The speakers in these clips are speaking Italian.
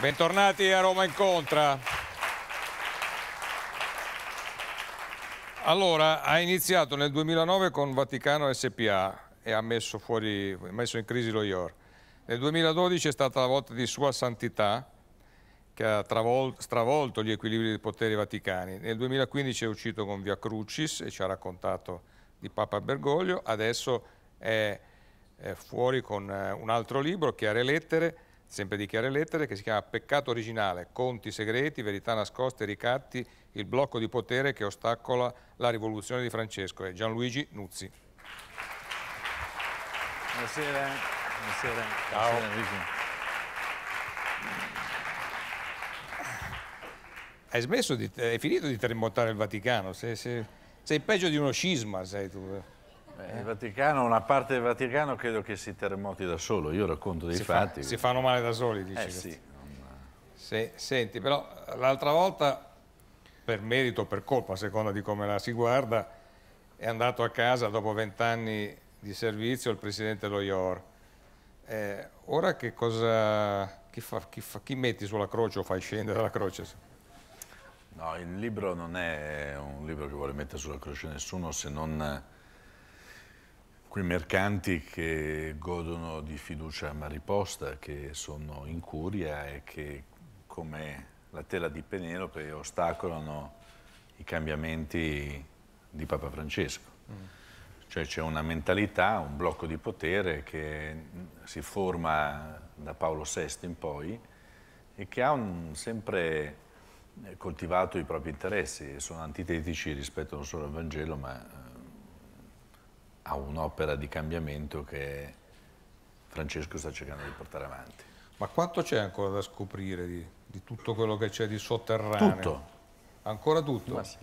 Bentornati a Roma Incontra. Allora, ha iniziato nel 2009 con Vaticano SPA e ha messo, fuori, messo in crisi lo IOR. Nel 2012 è stata la volta di Sua Santità, che ha stravolto gli equilibri dei poteri vaticani. Nel 2015 è uscito con Via Crucis e ci ha raccontato di Papa Bergoglio, adesso è, fuori con eh, un altro libro, Chiare Lettere, sempre di chiare lettere, che si chiama Peccato originale, conti segreti, verità nascoste, ricatti, il blocco di potere che ostacola la rivoluzione di Francesco e Gianluigi Nuzzi. Buonasera, buonasera. Ciao. Buonasera, Hai smesso di, hai finito di terremotare il Vaticano, sei, sei, sei peggio di uno scisma, sei tu. Eh. Eh, il Vaticano, una parte del Vaticano credo che si terremoti da solo, io racconto dei si fatti. Fa, si fanno male da soli, dici. Eh, sì. Se, senti, però l'altra volta, per merito o per colpa, a seconda di come la si guarda, è andato a casa dopo vent'anni di servizio il presidente Loior. Eh, ora che cosa... Chi, fa, chi, fa, chi metti sulla croce o fai scendere dalla croce? No, il libro non è un libro che vuole mettere sulla croce nessuno se non quei mercanti che godono di fiducia a mariposta, che sono in curia e che, come la tela di Penelope, ostacolano i cambiamenti di Papa Francesco. Mm. Cioè c'è una mentalità, un blocco di potere che si forma da Paolo VI in poi e che ha un, sempre coltivato i propri interessi, sono antitetici rispetto non solo al Vangelo ma a un'opera di cambiamento che Francesco sta cercando di portare avanti. Ma quanto c'è ancora da scoprire di, di tutto quello che c'è di sotterraneo? Tutto. Ancora tutto? Ma sì.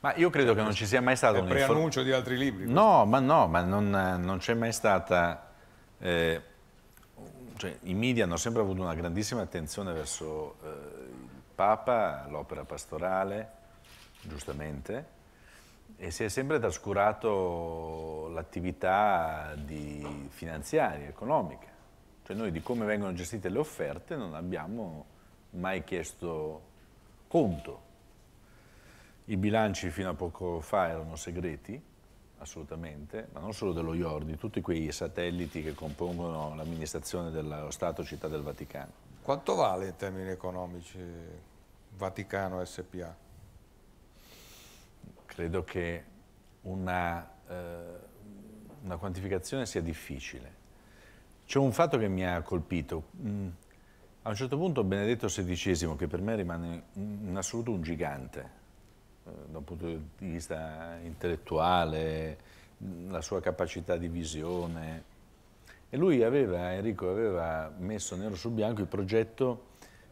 Ma io credo che non ci sia mai stato un preannuncio di altri libri. Questo. No, ma no, ma non, non c'è mai stata. Eh, cioè, I media hanno sempre avuto una grandissima attenzione verso eh, il Papa, l'opera pastorale, giustamente, e si è sempre trascurato l'attività finanziaria, economica. Cioè noi di come vengono gestite le offerte non abbiamo mai chiesto conto. I bilanci fino a poco fa erano segreti, assolutamente, ma non solo dello IOR, di tutti quei satelliti che compongono l'amministrazione dello Stato Città del Vaticano. Quanto vale in termini economici Vaticano SPA? credo che una, eh, una quantificazione sia difficile. C'è un fatto che mi ha colpito. Mm. A un certo punto Benedetto XVI, che per me rimane in assoluto un gigante, eh, da un punto di vista intellettuale, la sua capacità di visione, e lui aveva, Enrico aveva messo nero su bianco il progetto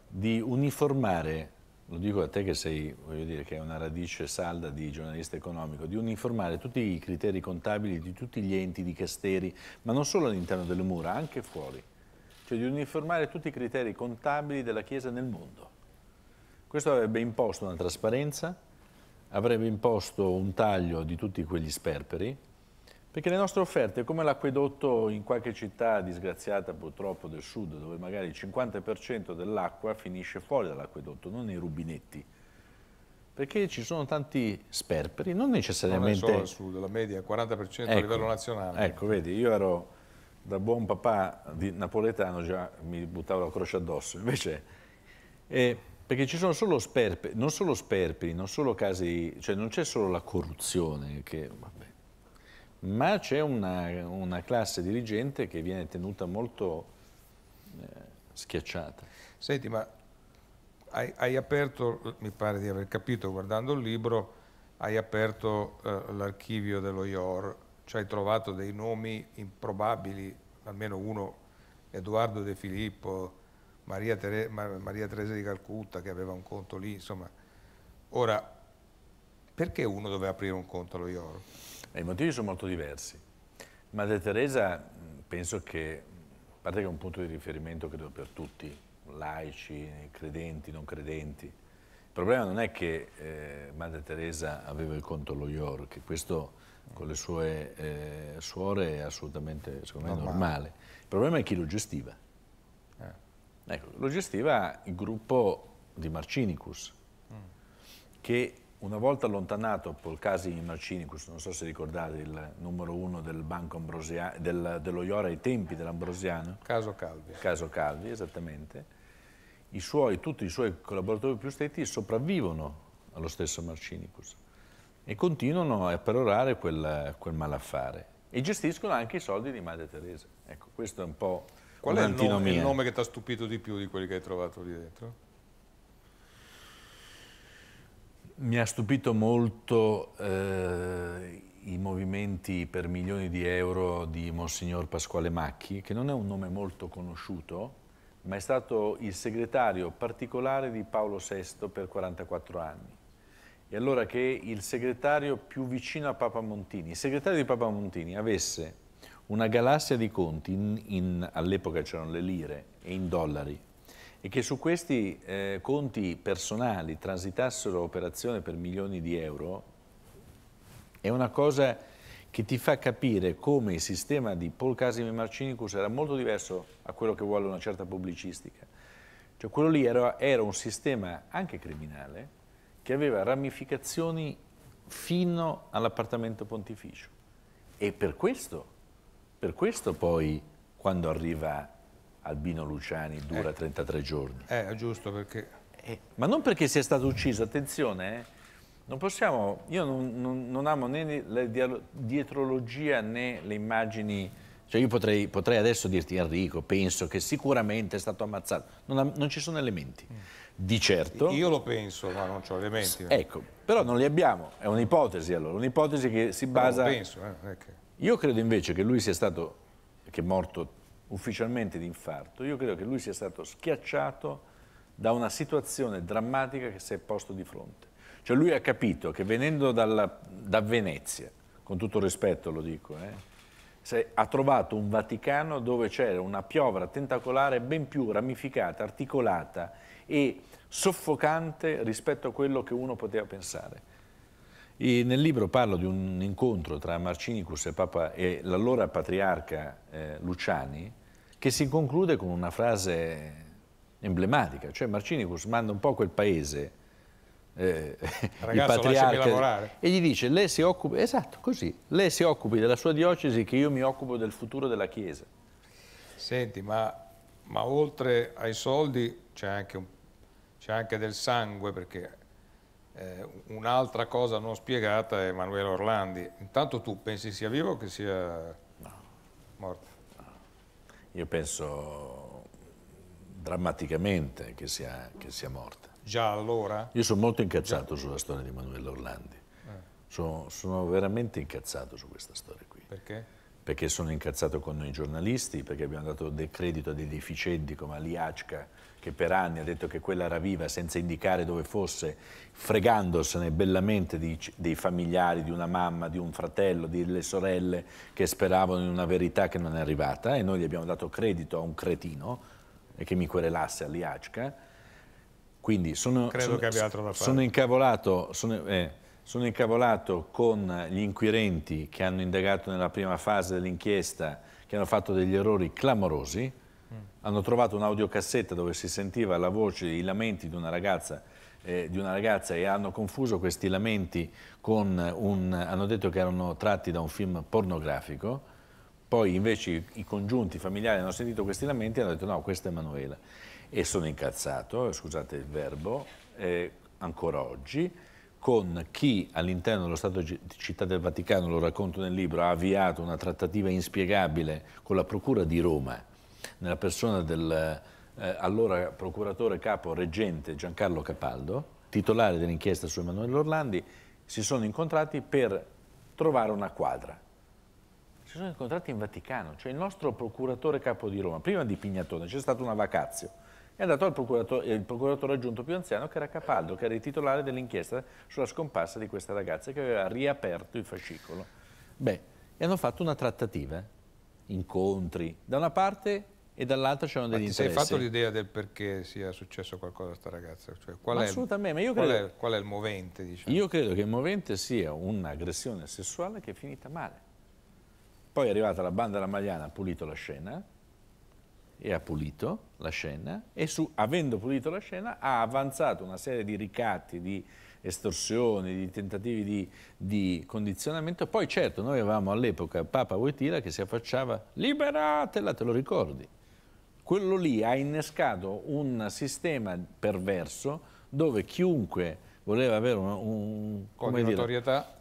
di uniformare lo dico a te che sei, voglio dire, che è una radice salda di giornalista economico, di uniformare tutti i criteri contabili di tutti gli enti, di casteri, ma non solo all'interno delle mura, anche fuori. Cioè di uniformare tutti i criteri contabili della Chiesa nel mondo. Questo avrebbe imposto una trasparenza, avrebbe imposto un taglio di tutti quegli sperperi, perché le nostre offerte, come l'acquedotto in qualche città disgraziata purtroppo del sud, dove magari il 50% dell'acqua finisce fuori dall'acquedotto, non nei rubinetti, perché ci sono tanti sperperi, non necessariamente... Non è solo al sud, la media è 40% ecco, a livello nazionale. Ecco, vedi, io ero da buon papà di napoletano già mi buttavo la croce addosso, invece... Eh, perché ci sono solo sperperi, non solo sperperi, non solo casi... cioè non c'è solo la corruzione, che vabbè, ma c'è una, una, classe dirigente che viene tenuta molto eh, schiacciata. Senti, ma hai, hai, aperto, mi pare di aver capito guardando il libro, hai aperto eh, l'archivio dello IOR, ci hai trovato dei nomi improbabili, almeno uno, Edoardo De Filippo, Maria, Tere, Maria Teresa di Calcutta che aveva un conto lì, insomma. Ora, perché uno doveva aprire un conto allo IOR? I motivi sono molto diversi. Madre Teresa penso che, a parte che è un punto di riferimento credo per tutti, laici, credenti, non credenti, il problema non è che eh, Madre Teresa aveva il conto allo York, questo con le sue eh, suore è assolutamente, secondo me, normale. normale. Il problema è chi lo gestiva. Eh. Ecco, lo gestiva il gruppo di Marcinicus, mm. che una volta allontanato Polcasi Marcini, questo non so se ricordate, il numero uno del Banco del, dello Iora ai tempi dell'Ambrosiano. Caso Calvi. Caso Calvi, esattamente. I suoi, tutti i suoi collaboratori più stretti sopravvivono allo stesso Marcinicus e continuano a perorare quel, quel malaffare e gestiscono anche i soldi di Madre Teresa. Ecco, questo è un po' Qual è il nome, il nome che ti ha stupito di più di quelli che hai trovato lì dentro? Mi ha stupito molto eh, i movimenti per milioni di euro di Monsignor Pasquale Macchi, che non è un nome molto conosciuto, ma è stato il segretario particolare di Paolo VI per 44 anni. E allora che il segretario più vicino a Papa Montini, il segretario di Papa Montini avesse una galassia di conti, in, in, all'epoca c'erano le lire e in dollari, e che su questi eh, conti personali transitassero operazioni per milioni di euro è una cosa che ti fa capire come il sistema di Paul Casimir Marcinicus era molto diverso a quello che vuole una certa pubblicistica. Cioè quello lì era, era un sistema anche criminale che aveva ramificazioni fino all'appartamento pontificio. E per questo, per questo poi, quando arriva Albino Luciani dura eh. 33 giorni. Eh, giusto perché... Eh, ma non perché sia stato ucciso, attenzione, eh. Non possiamo, io non, non, non, amo né la dietrologia né le immagini, cioè io potrei, potrei, adesso dirti Enrico, penso che sicuramente è stato ammazzato, non, non ci sono elementi, mm. di certo. Io lo penso, ma non ho elementi. Eh. Ecco, però non li abbiamo, è un'ipotesi allora, un'ipotesi che si basa... Però lo penso, eh, okay. Io credo invece che lui sia stato, che è morto ufficialmente di infarto, io credo che lui sia stato schiacciato da una situazione drammatica che si è posto di fronte. Cioè lui ha capito che venendo dalla, da Venezia, con tutto rispetto lo dico, eh, ha trovato un Vaticano dove c'era una piovra tentacolare ben più ramificata, articolata e soffocante rispetto a quello che uno poteva pensare. E nel libro parlo di un incontro tra Marcinicus e, Papa, e l'allora patriarca eh, Luciani, che si conclude con una frase emblematica, cioè Marcinicus manda un po' quel paese, eh, Ragazzo, il patriarca, e gli dice, lei si, occupi, esatto, così, lei si occupi della sua diocesi che io mi occupo del futuro della Chiesa. Senti, ma, ma oltre ai soldi c'è anche, anche, del sangue, perché eh, un'altra cosa non spiegata è Emanuele Orlandi. Intanto tu pensi sia vivo o che sia no. morto? io penso drammaticamente che sia, che sia morta. Già allora? Io sono molto incazzato Già. sulla storia di Emanuele Orlandi, eh. sono, sono veramente incazzato su questa storia qui. Perché? Perché sono incazzato con noi giornalisti, perché abbiamo dato del credito a dei deficienti come Aliacca, che per anni ha detto che quella era viva senza indicare dove fosse, fregandosene bellamente di, dei familiari, di una mamma, di un fratello, delle sorelle che speravano in una verità che non è arrivata e noi gli abbiamo dato credito a un cretino che mi querelasse all'IACCA. Quindi sono, sono, sono incavolato, sono, eh, sono incavolato con gli inquirenti che hanno indagato nella prima fase dell'inchiesta, che hanno fatto degli errori clamorosi, Mm. hanno trovato un'audiocassetta dove si sentiva la voce, i lamenti di una, ragazza, eh, di una ragazza, e hanno confuso questi lamenti con un... hanno detto che erano tratti da un film pornografico, poi invece i congiunti familiari hanno sentito questi lamenti e hanno detto no, questa è Emanuela E sono incazzato, scusate il verbo, eh, ancora oggi, con chi all'interno dello Stato Città del Vaticano, lo racconto nel libro, ha avviato una trattativa inspiegabile con la Procura di Roma nella persona del eh, allora procuratore capo reggente Giancarlo Capaldo, titolare dell'inchiesta su Emanuele Orlandi, si sono incontrati per trovare una quadra. Si sono incontrati in Vaticano, cioè il nostro procuratore capo di Roma, prima di Pignatone, c'è stata una vacazio, è andato al procuratore, eh, il procuratore aggiunto più anziano che era Capaldo, che era il titolare dell'inchiesta sulla scomparsa di questa ragazza che aveva riaperto il fascicolo. Beh, e hanno fatto una trattativa incontri, da una parte e dall'altra c'erano degli interessi. Ma ti sei fatto l'idea del perché sia successo qualcosa a questa ragazza? Cioè, qual, è assolutamente, il, credo, qual, è, qual, è il, movente? Diciamo? Io credo che il movente sia un'aggressione sessuale che è finita male. Poi è arrivata la banda della Magliana, ha pulito la scena, e ha pulito la scena, e su, avendo pulito la scena ha avanzato una serie di ricatti, di estorsioni, di tentativi di, di condizionamento. Poi certo, noi avevamo all'epoca Papa Wojtyla che si affacciava liberatela, te lo ricordi? Quello lì ha innescato un sistema perverso dove chiunque voleva avere un, un come dire, notorietà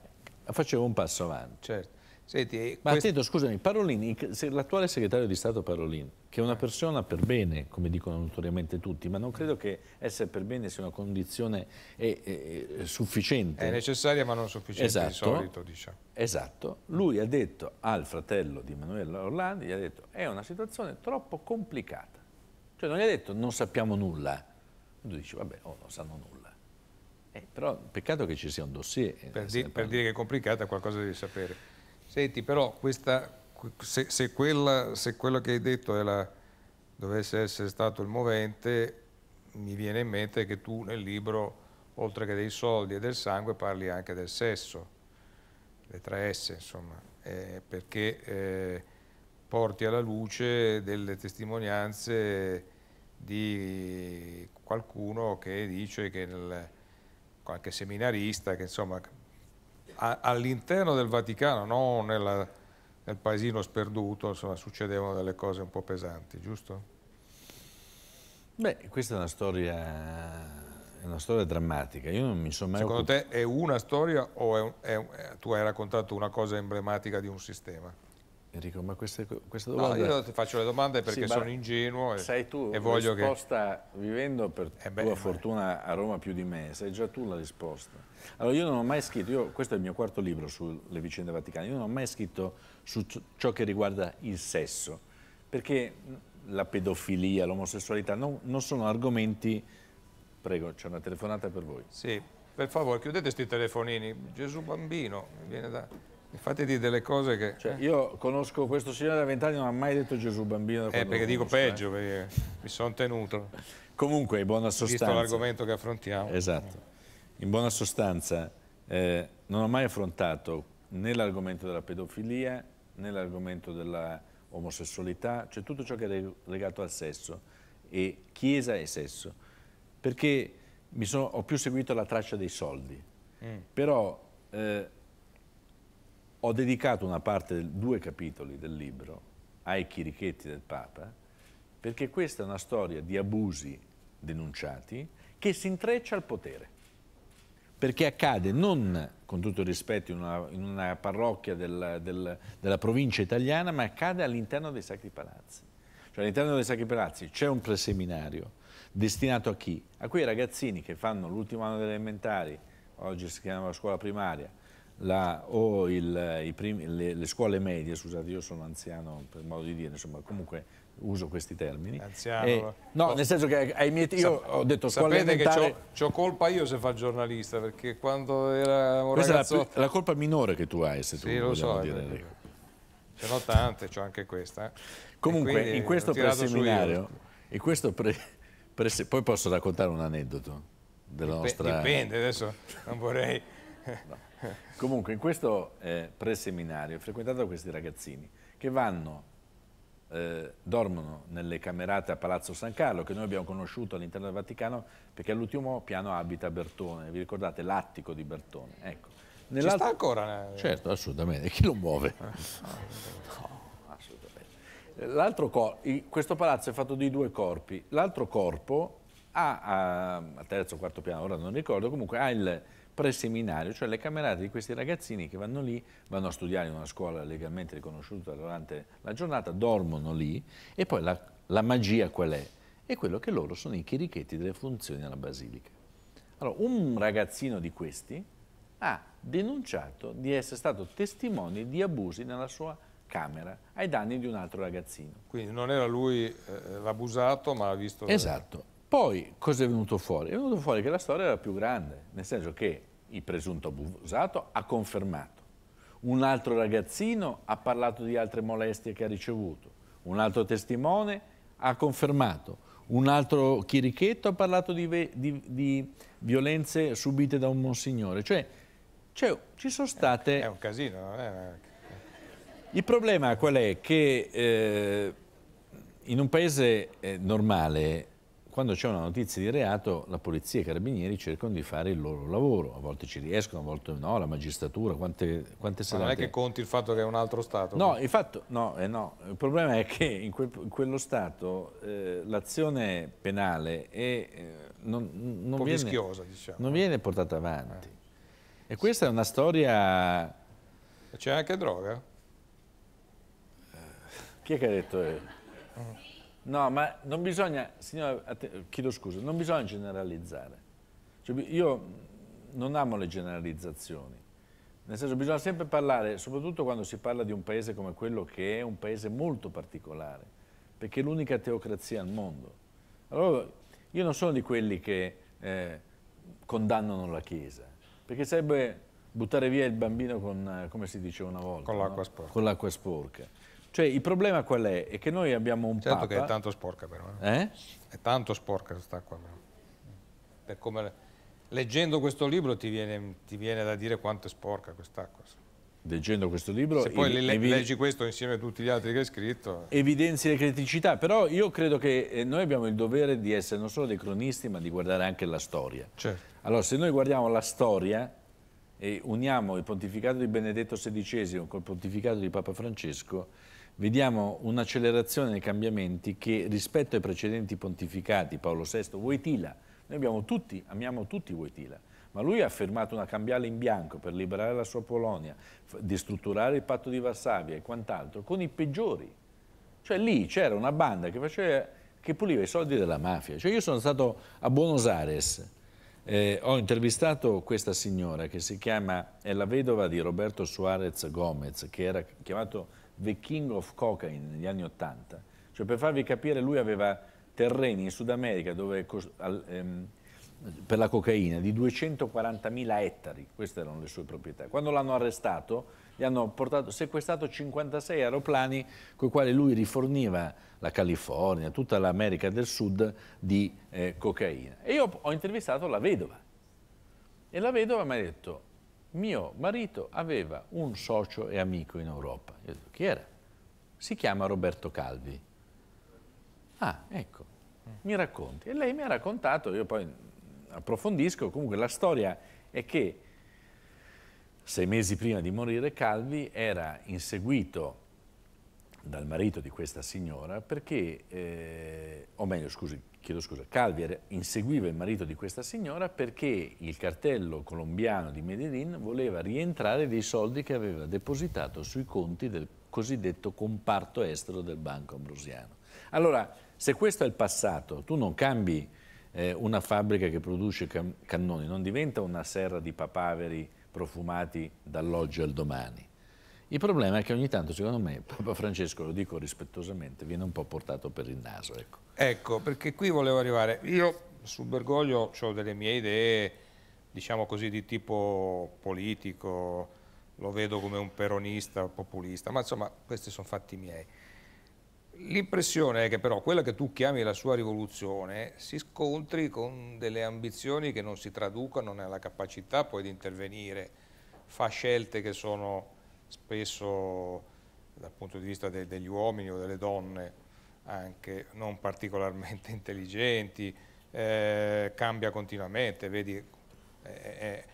faceva un passo avanti. Certo. Senti, Ma questo... attento, scusami, Parolini, l'attuale segretario di Stato Parolini, che una persona per bene, come dicono notoriamente tutti, ma non credo che essere per bene sia una condizione è, è, è sufficiente. È necessaria ma non sufficiente esatto, di solito, diciamo. Esatto. Lui ha detto al fratello di Emanuele Orlandi, gli ha detto è una situazione troppo complicata. Cioè non gli ha detto non sappiamo nulla. Tu dici vabbè, oh, non sanno nulla. Eh, però peccato che ci sia un dossier. Eh, per, di, per dire che è complicata qualcosa devi sapere. Senti, però questa, se, se, quella, se quello che hai detto la, dovesse essere stato il movente, mi viene in mente che tu nel libro, oltre che dei soldi e del sangue, parli anche del sesso, le tre S insomma, eh, perché eh, porti alla luce delle testimonianze di qualcuno che dice che nel, qualche seminarista che insomma all'interno del Vaticano, non nella nel paesino sperduto, insomma, succedevano delle cose un po' pesanti, giusto? Beh, questa è una storia è una storia drammatica. Io non mi sono mai Secondo te è una storia o è un, è tu hai raccontato una cosa emblematica di un sistema? Enrico, ma questa, questa domanda... No, io ti faccio le domande perché sì, sono ingenuo e, sei tu e voglio risposta, che... vivendo per eh beh, tua fortuna a Roma più di me, sei già tu la risposta. Allora, io non ho mai scritto, io, questo è il mio quarto libro sulle vicende vaticane, io non ho mai scritto su ciò che riguarda il sesso, perché la pedofilia, l'omosessualità non, non, sono argomenti... Prego, c'è una telefonata per voi. Sì, per favore, chiudete questi telefonini. Gesù bambino, mi viene da... Infatti di delle cose che... Cioè, eh. io conosco questo signore da vent'anni, non ha mai detto Gesù bambino. Eh, perché dico conosco, eh. peggio, eh. perché mi sono tenuto. Comunque, in buona sostanza... Visto l'argomento che affrontiamo. Esatto. In buona sostanza, eh, non ho mai affrontato né l'argomento della pedofilia nell'argomento dell'omosessualità, cioè tutto ciò che è legato al sesso e chiesa e sesso, perché sono, ho più seguito la traccia dei soldi, mm. però eh, ho dedicato una parte, due capitoli del libro ai chirichetti del Papa, perché questa è una storia di abusi denunciati che si intreccia al potere perché accade non con tutto il rispetto in una, in una parrocchia del, del, della provincia italiana, ma accade all'interno dei Sacri Palazzi. Cioè all'interno dei Sacri Palazzi c'è un preseminario destinato a chi? A quei ragazzini che fanno l'ultimo anno delle elementari, oggi si chiama la scuola primaria, la, o il, primi, le, le, scuole medie, scusate io sono anziano per modo di dire, insomma comunque uso questi termini. Anziano. E, eh, no, oh. nel senso che ai miei io ho detto scuola elementare... Sapete che ho colpa io se fa giornalista, perché quando era un Questa ragazzo... è la, la, colpa minore che tu hai, se sì, tu lo so, dire. Perché... Ce n'ho tante, c'ho anche questa. Comunque, in questo preseminario, in questo pre, pre, poi posso raccontare un aneddoto della Dip nostra... Dipende, adesso non vorrei... No. Comunque, in questo eh, preseminario ho frequentato questi ragazzini che vanno eh, dormono nelle camerate a Palazzo San Carlo, che noi abbiamo conosciuto all'interno del Vaticano, perché all'ultimo piano abita Bertone, vi ricordate l'attico di Bertone? Ecco. Ci sta ancora? Eh? Certo, assolutamente, chi lo muove? no, assolutamente. questo palazzo è fatto di due corpi, l'altro corpo ha, a, terzo o quarto piano, ora non ricordo, comunque ha il pre-seminario, cioè le camerate di questi ragazzini che vanno lì, vanno a studiare in una scuola legalmente riconosciuta durante la giornata, dormono lì e poi la, la magia qual è? È quello che loro sono i chirichetti delle funzioni alla basilica. Allora, un ragazzino di questi ha denunciato di essere stato testimone di abusi nella sua camera ai danni di un altro ragazzino. Quindi non era lui eh, l'abusato ma ha visto... Esatto, poi cosa è venuto fuori? È venuto fuori che la storia era più grande, nel senso che il presunto abusato ha confermato. Un altro ragazzino ha parlato di altre molestie che ha ricevuto. Un altro testimone ha confermato. Un altro chirichetto ha parlato di, di, di violenze subite da un monsignore. Cioè, cioè, ci sono state... È un casino. non È una... Il problema qual è? Che eh, in un paese eh, normale quando c'è una notizia di reato, la polizia e i carabinieri cercano di fare il loro lavoro. A volte ci riescono, a volte no, la magistratura, quante, quante serate... Ma non è che conti il fatto che è un altro Stato? No, il, fatto, no, eh no. il problema è che in, quel, in quello Stato eh, l'azione penale è, eh, non, non, viene, diciamo. non, eh. viene, portata avanti. E questa è una storia... C'è anche droga? Chi è che ha detto... Eh? No, ma non bisogna, signora, chiedo scusa, non bisogna generalizzare. Cioè, io non amo le generalizzazioni. Nel senso, bisogna sempre parlare, soprattutto quando si parla di un paese come quello che è un paese molto particolare, perché è l'unica teocrazia al mondo. Allora, io non sono di quelli che eh, condannano la Chiesa, perché sarebbe buttare via il bambino con, come si diceva una volta, con l'acqua no? sporca. Con cioè il problema qual è? È che noi abbiamo un certo Papa... Certo che è tanto sporca però. Eh. eh? È tanto sporca questa acqua però. Per come, leggendo questo libro ti viene, ti viene da dire quanto è sporca quest'acqua. Leggendo questo libro... Se poi le, leggi questo insieme a tutti gli altri che hai scritto... Eh. Evidenzi le criticità, però io credo che eh, noi abbiamo il dovere di essere non solo dei cronisti ma di guardare anche la storia. Certo. Allora se noi guardiamo la storia e uniamo il pontificato di Benedetto XVI col pontificato di Papa Francesco vediamo un'accelerazione nei cambiamenti che rispetto ai precedenti pontificati, Paolo VI, Voitila, noi abbiamo tutti, amiamo tutti Voitila, ma lui ha firmato una cambiale in bianco per liberare la sua Polonia, distrutturare il patto di Varsavia e quant'altro, con i peggiori. Cioè lì c'era una banda che, faceva, che puliva i soldi della mafia. Cioè, io sono stato a Buenos Aires, eh, ho intervistato questa signora che si chiama, è la vedova di Roberto Suarez Gomez, che era chiamato The King of Cocaine negli anni Ottanta, cioè per farvi capire lui aveva terreni in Sud America dove, al, ehm, per la cocaina di 240.000 ettari, queste erano le sue proprietà. Quando l'hanno arrestato gli hanno portato, sequestrato 56 aeroplani con i quali lui riforniva la California, tutta l'America del Sud di eh, cocaina. E io ho intervistato la vedova e la vedova mi ha detto mio marito aveva un socio e amico in Europa. Io ho detto, chi era? Si chiama Roberto Calvi. Ah, ecco, mi racconti. E lei mi ha raccontato, io poi approfondisco, comunque la storia è che sei mesi prima di morire Calvi era inseguito dal marito di questa signora perché, eh, o meglio scusi, chiedo scusa, Calvier inseguiva il marito di questa signora perché il cartello colombiano di Medellin voleva rientrare dei soldi che aveva depositato sui conti del cosiddetto comparto estero del Banco Ambrosiano. Allora, se questo è il passato, tu non cambi eh, una fabbrica che produce can cannoni, non diventa una serra di papaveri profumati dall'oggi al domani. Il problema è che ogni tanto, secondo me, Papa Francesco, lo dico rispettosamente, viene un po' portato per il naso. Ecco, ecco perché qui volevo arrivare. Io su Bergoglio ho delle mie idee, diciamo così, di tipo politico, lo vedo come un peronista, populista, ma insomma questi sono fatti miei. L'impressione è che però quella che tu chiami la sua rivoluzione si scontri con delle ambizioni che non si traducono nella capacità poi di intervenire, fa scelte che sono spesso dal punto di vista de degli uomini o delle donne anche non particolarmente intelligenti, eh, cambia continuamente, vedi, è,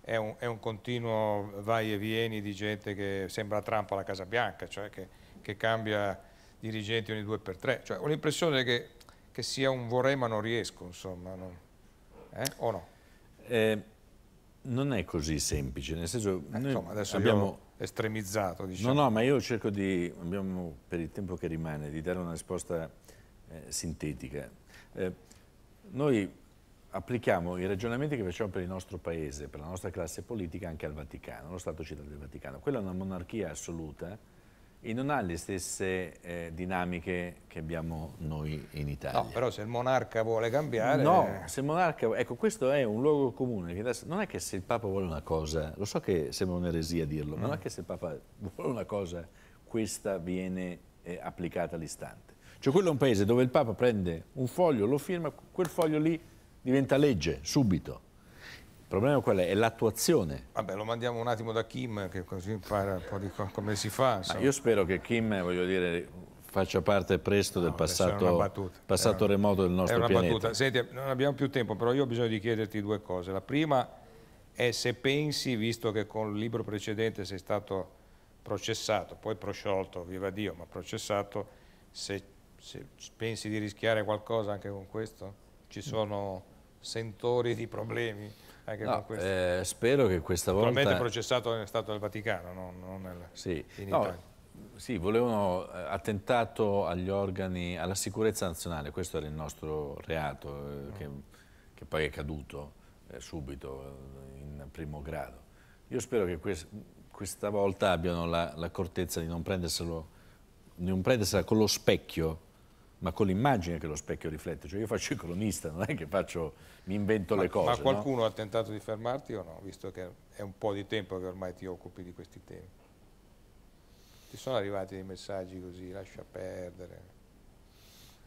è, un, è, un, continuo vai e vieni di gente che sembra Trump alla Casa Bianca, cioè che, che cambia dirigenti ogni due per tre, cioè, ho l'impressione che, che, sia un vorrei ma non riesco, insomma, non, eh? o no? Eh, non è così semplice, nel senso, eh, insomma, adesso abbiamo... Io estremizzato. Diciamo. No, no, ma io cerco di, abbiamo, per il tempo che rimane, di dare una risposta eh, sintetica. Eh, noi applichiamo i ragionamenti che facciamo per il nostro paese, per la nostra classe politica, anche al Vaticano, allo Stato Città del Vaticano. Quella è una monarchia assoluta, e non ha le stesse eh, dinamiche che abbiamo noi in Italia. No, però se il monarca vuole cambiare... No, eh. se il monarca... Ecco, questo è un luogo comune. Adesso, non è che se il Papa vuole una cosa, lo so che sembra un'eresia dirlo, mm. ma non è mm. che se il Papa vuole una cosa, questa viene eh, applicata all'istante. Cioè quello è un paese dove il Papa prende un foglio, lo firma, quel foglio lì diventa legge, subito problema qual è? È l'attuazione. Vabbè, lo mandiamo un attimo da Kim, che così impara un po' di come si fa. Ah, io spero che Kim, voglio dire, faccia parte presto no, del passato, passato era, remoto del nostro era una pianeta. Battuta. Senti, non abbiamo più tempo, però io ho bisogno di chiederti due cose. La prima è se pensi, visto che con il libro precedente sei stato processato, poi prosciolto, viva Dio, ma processato, se, se pensi di rischiare qualcosa anche con questo? Ci sono sentori di problemi? anche no, con questo. Eh, spero che questa volta... Probabilmente processato nel stato del Vaticano, non, non nel, sì. in Italia. No, sì, volevano eh, attentato agli organi, alla sicurezza nazionale, questo era il nostro reato, eh, mm. che, che, poi è caduto eh, subito eh, in primo grado. Io spero che quest, questa volta abbiano l'accortezza la di non non prendersela con lo specchio ma con l'immagine che lo specchio riflette. Cioè io faccio il cronista, non è che faccio, mi invento ma, le cose. Ma qualcuno no? ha tentato di fermarti o no? Visto che è un po' di tempo che ormai ti occupi di questi temi. Ti sono arrivati dei messaggi così, lascia perdere.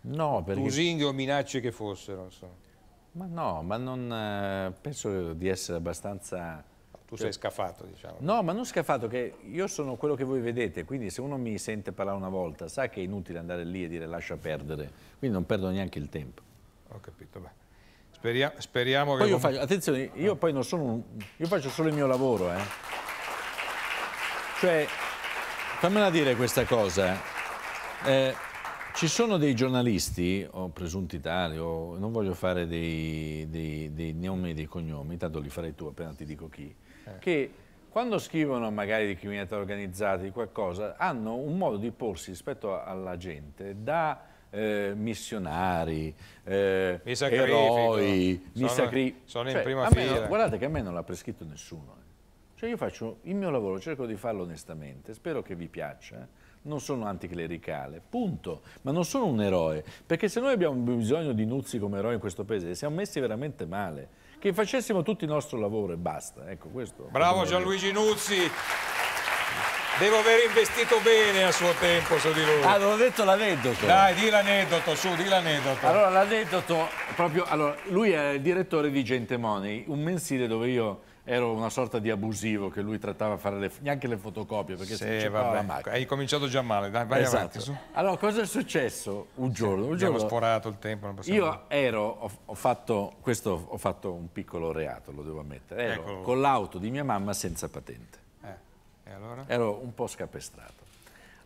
No, perché... Lusinghe o minacce che fossero, insomma. Ma no, ma non, eh, penso di essere abbastanza tu cioè sei scafato, diciamo. No, ma non scafato, che io sono quello che voi vedete, quindi se uno mi sente parlare una volta sa che è inutile andare lì e dire lascia perdere, quindi non perdo neanche il tempo. Ho capito, beh. Speria speriamo che... Poi io faccio, attenzione, io ah. poi non sono un, Io faccio solo il mio lavoro, eh. Cioè, fammela dire questa cosa. Eh. eh, ci sono dei giornalisti, o presunti tali, o non voglio fare dei, dei, dei nomi e dei cognomi, intanto li farei tu appena ti dico chi, eh. che quando scrivono magari di criminalità organizzata, di qualcosa, hanno un modo di porsi rispetto alla gente da eh, missionari, eh, mi eroi, sono, mi sacri... Sono cioè, in prima fila. No, guardate che a me non l'ha prescritto nessuno. Eh. Cioè io faccio il mio lavoro, cerco di farlo onestamente, spero che vi piaccia. Eh. Non sono anticlericale, punto. Ma non sono un eroe, perché se noi abbiamo bisogno di Nuzzi come eroe in questo paese, siamo messi veramente male che facessimo tutto il nostro lavoro e basta. Ecco, questo, Bravo Gianluigi Nuzzi. Devo aver investito bene a suo tempo su di lui. Avevo ah, detto l'aneddoto. Dai, di l'aneddoto, su, di l'aneddoto. Allora, l'aneddoto, proprio, allora, lui è il direttore di Gente Money, un mensile dove io ero una sorta di abusivo che lui trattava a fare le, neanche le fotocopie perché sì, si vabbè. la macchina. Ecco, hai cominciato già male, dai, vai esatto. avanti. Su. Allora, cosa è successo un giorno? Sì, un abbiamo sporato il tempo. io ero, ho, ho, fatto, questo, ho fatto un piccolo reato, lo devo ammettere, ero Eccolo. con l'auto di mia mamma senza patente. Eh, allora? Ero un po' scapestrato.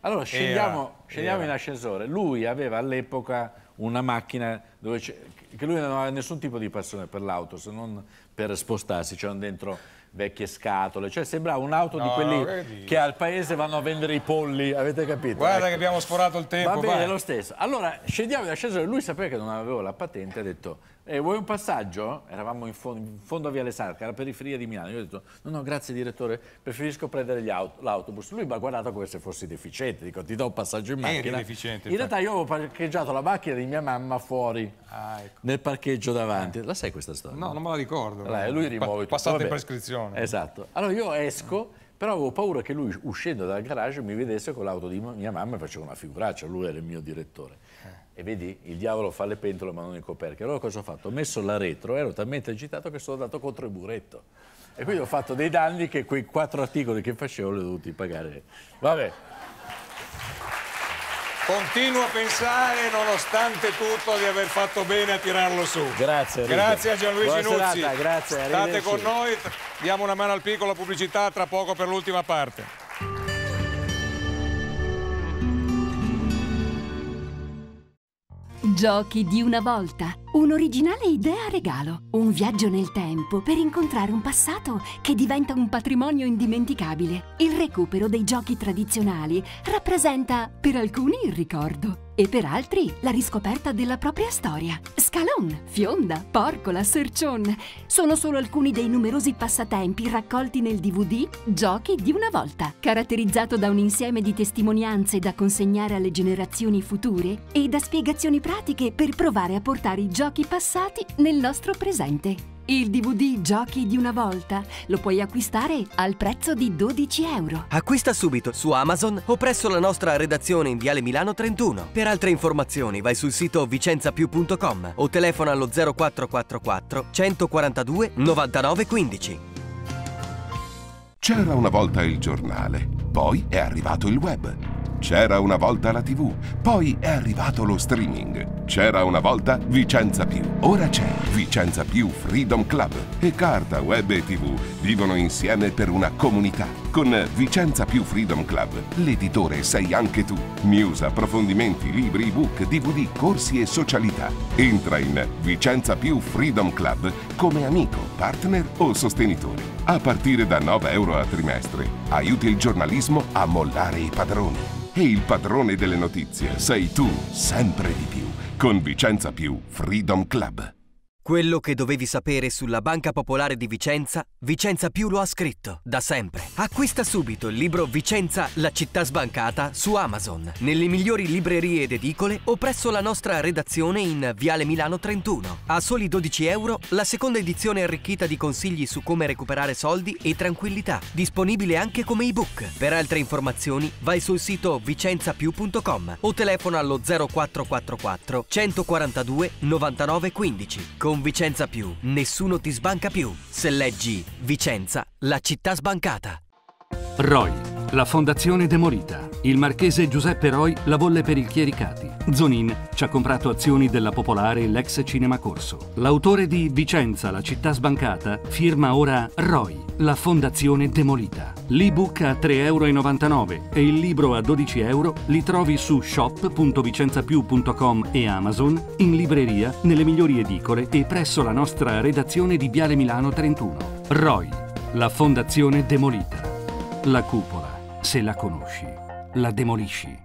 Allora scendiamo, scendiamo in ascensore. Lui aveva all'epoca una macchina che lui non aveva nessun tipo di passione per l'auto, se non per spostarsi, c'erano dentro vecchie scatole, cioè sembrava un'auto no, di quelli che al paese vanno a vendere i polli, avete capito? Guarda ecco. che abbiamo sforato il tempo. Va bene, vai. lo stesso. Allora, scendiamo in ascensore, lui sapeva che non avevo la patente, ha detto eh, vuoi un passaggio? Eravamo in fondo, in fondo a Via Le Sarca, alla periferia di Milano. Io ho detto, no, no, grazie direttore, preferisco prendere l'autobus. Lui mi ha guardato come se fossi deficiente, dico, ti do un passaggio in macchina. Eri deficiente. In realtà io avevo parcheggiato la macchina di mia mamma fuori, ah, ecco. nel parcheggio davanti. Eh. La sai questa storia? No, non me la ricordo. Allora, eh, lui eh, rimuove pa- tutto. Passate in prescrizione. Esatto. Allora io esco... Mm però avevo paura che lui uscendo dal garage mi vedesse con l'auto di mia mamma e faceva una figuraccia, lui era il mio direttore. Eh. E vedi, il diavolo fa le pentole ma non i coperchi. Allora cosa ho fatto? Ho messo la retro, ero talmente agitato che sono andato contro il muretto. E quindi ho fatto dei danni che quei quattro articoli che facevo li ho dovuti pagare. Vabbè. Continuo a pensare, nonostante tutto, di aver fatto bene a tirarlo su. Grazie. Rita. Grazie a Gianluigi Buona Nuzzi. Serata, grazie. State con noi, diamo una mano al piccolo pubblicità tra poco per l'ultima parte. Giochi di una volta Un'originale idea regalo, un viaggio nel tempo per incontrare un passato che diventa un patrimonio indimenticabile. Il recupero dei giochi tradizionali rappresenta per alcuni il ricordo e per altri la riscoperta della propria storia. Scalon, Fionda, Porcola, Sercion sono solo alcuni dei numerosi passatempi raccolti nel DVD Giochi di una volta, caratterizzato da un insieme di testimonianze da consegnare alle generazioni future e da spiegazioni pratiche per provare a portare i giochi giochi passati nel nostro presente. Il DVD Giochi di una volta lo puoi acquistare al prezzo di 12 euro. Acquista subito su Amazon o presso la nostra redazione in Viale Milano 31. Per altre informazioni vai sul sito vicenzapiù.com o telefona allo 0444 142 9915. C'era una volta il giornale, poi è arrivato il web. C'era una volta la TV, poi è arrivato lo streaming. C'era una volta Vicenza Più, ora c'è Vicenza Più Freedom Club. E carta, web e TV vivono insieme per una comunità. Con Vicenza Più Freedom Club, l'editore sei anche tu. News, approfondimenti, libri, ebook, DVD, corsi e socialità. Entra in Vicenza Più Freedom Club come amico, partner o sostenitore a partire da 9 euro a trimestre. Aiuti il giornalismo a mollare i padroni. E il padrone delle notizie sei tu, sempre di più, con Vicenza Più Freedom Club. Quello che dovevi sapere sulla Banca Popolare di Vicenza, Vicenza Più lo ha scritto, da sempre. Acquista subito il libro Vicenza, la città sbancata su Amazon, nelle migliori librerie ed edicole o presso la nostra redazione in Viale Milano 31. A soli 12 euro, la seconda edizione arricchita di consigli su come recuperare soldi e tranquillità, disponibile anche come ebook. Per altre informazioni vai sul sito vicenzapiù.com o telefona allo 0444 142 9915 con Vicenza Più nessuno ti sbanca più. Se leggi Vicenza, la città sbancata. ROI, la Fondazione Demolita il marchese Giuseppe Roy la volle per il Chiericati. Zonin ci ha comprato azioni della popolare l'ex Cinema Corso. L'autore di Vicenza, la città sbancata, firma ora Roy, la fondazione demolita. L'ebook a 3,99 euro e il libro a 12 euro li trovi su shop.vicenzapiù.com e Amazon, in libreria, nelle migliori edicole e presso la nostra redazione di Viale Milano 31. Roy, la fondazione demolita. La cupola, se la conosci la demolisci.